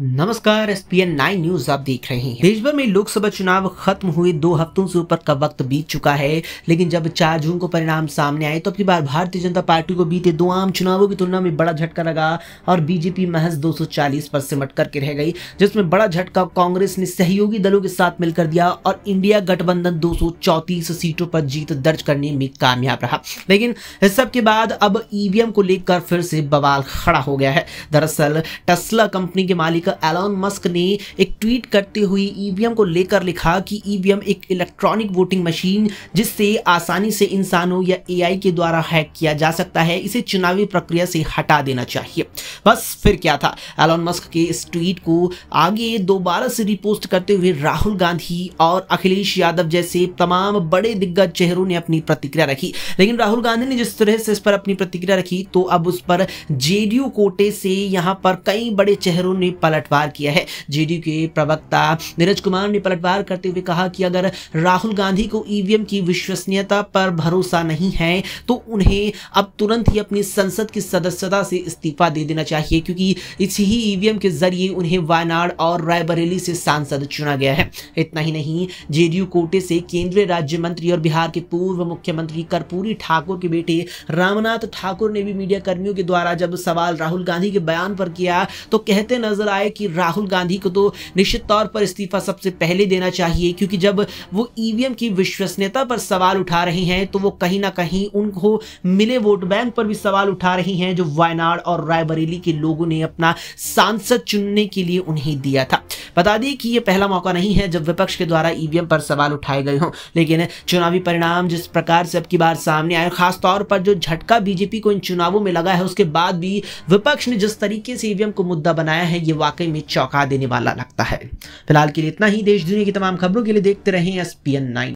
नमस्कार S P N nine news आप देख रहे हैं देश भर में लोकसभा चुनाव खत्म हुए दो हफ्तों से ऊपर का वक्त बीत चुका है लेकिन जब चार जून को परिणाम सामने आए तो अब बार भारतीय जनता पार्टी को बीते दो आम चुनावों की तुलना में बड़ा झटका लगा और बीजेपी महज 240 पर सिमट करके रह गई जिसमें बड़ा झटका कांग्रेस ने सहयोगी दलों के साथ मिलकर दिया और इंडिया गठबंधन दो सीटों पर जीत दर्ज करने में कामयाब रहा लेकिन इस सब के बाद अब ईवीएम e को लेकर फिर से बवाल खड़ा हो गया है दरअसल टस्ला कंपनी के मालिक लेकर एलॉन मस्क ने एक ट्वीट करते हुए ईवीएम e को लेकर लिखा कि ईवीएम e एक इलेक्ट्रॉनिक वोटिंग मशीन जिससे आसानी से इंसानों या एआई के द्वारा हैक किया जा सकता है इसे चुनावी प्रक्रिया से हटा देना चाहिए बस फिर क्या था एलॉन मस्क के इस ट्वीट को आगे दोबारा से रिपोस्ट करते हुए राहुल गांधी और अखिलेश यादव जैसे तमाम बड़े दिग्गज चेहरों ने अपनी प्रतिक्रिया रखी लेकिन राहुल गांधी ने जिस तरह से इस पर अपनी प्रतिक्रिया रखी तो अब उस पर जेडीयू कोटे से यहां पर कई बड़े चेहरों ने पलट पलटवार किया है जेडीयू के प्रवक्ता नीरज कुमार ने पलटवार करते हुए कहा कि अगर राहुल गांधी को ईवीएम की विश्वसनीयता पर भरोसा नहीं है तो उन्हें अब तुरंत ही अपनी संसद की सदस्यता से इस्तीफा दे देना चाहिए क्योंकि इसी ही ईवीएम के जरिए उन्हें वायनाड और रायबरेली से सांसद चुना गया है इतना ही नहीं जेडीयू कोटे से केंद्रीय राज्य मंत्री और बिहार के पूर्व मुख्यमंत्री कर्पूरी ठाकुर के बेटे रामनाथ ठाकुर ने भी मीडिया कर्मियों के द्वारा जब सवाल राहुल गांधी के बयान पर किया तो कहते नजर आए है कि राहुल गांधी को तो निश्चित तौर पर इस्तीफा सबसे पहले देना चाहिए क्योंकि जब वो ईवीएम की विश्वसनीयता पर सवाल उठा रहे हैं तो वो कहीं ना कहीं उनको मिले वोट बैंक पर भी सवाल उठा रहे हैं जो वायनाड और रायबरेली के लोगों ने अपना सांसद चुनने के लिए उन्हें दिया था बता दें कि ये पहला मौका नहीं है जब विपक्ष के द्वारा ईवीएम पर सवाल उठाए गए हों लेकिन चुनावी परिणाम जिस प्रकार से अब की बार सामने आए खासतौर पर जो झटका बीजेपी को इन चुनावों में लगा है उसके बाद भी विपक्ष ने जिस तरीके से ईवीएम को मुद्दा बनाया है ये वाकई में चौंका देने वाला लगता है फिलहाल के लिए इतना ही देश दुनिया की तमाम खबरों के लिए देखते रहें एस पी